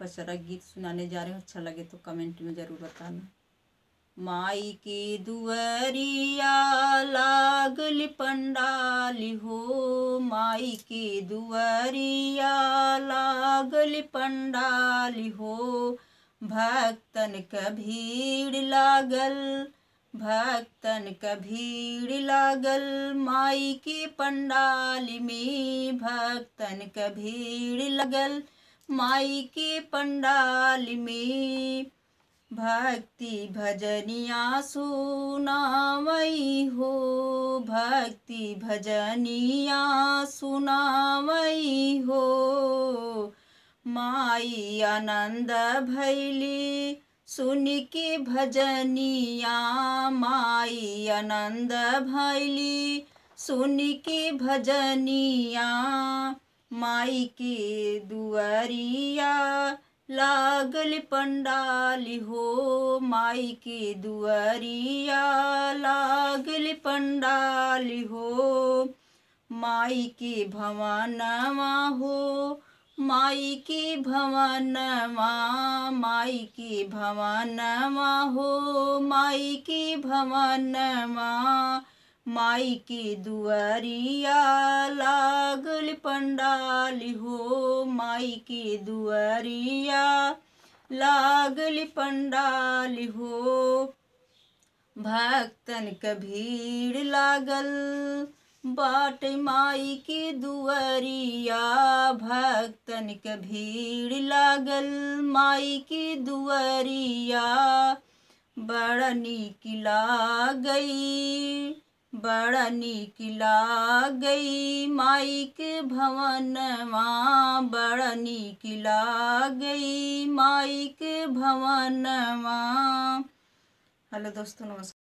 पचरा गीत सुनाने जा रहे हो अच्छा लगे तो कमेंट में ज़रूर बताना माई की दुअरिया लागल पंडाली हो माई की दुअरिया लागल पंडाली हो भक्तन के भीड़ लागल भक्तन के भीड़ लागल माई के पंडाली में भक्तन के भीड़ लागल माई के पंडाल में भक्ति भजनिया सुनावई हो भक्ति भजनिया सुनावई हो माई आनंद भैली सुन के भजनिया माई आनंद भैली सुन के भजनिया माई के दुआरिया लागल पंडाली हो माई के दुआरिया लागल पंडाली हो माई के भवानवा हो माई के भवानवा माई के भवानवा हो माई के भवानवा माई की दुआरिया लागल पंडाली हो माई की दुआरिया लागल पंडाली हो भक्तन का भीड़ लागल बाट माई के दुआरिया भक्तन का भीड़ लागल माई की दुआरिया बड़ा निक लागई बड़ा निक गई माइक भवन माँ बड़ा निक गई माइक भवन माँ हेलो दोस्तों नमस्कार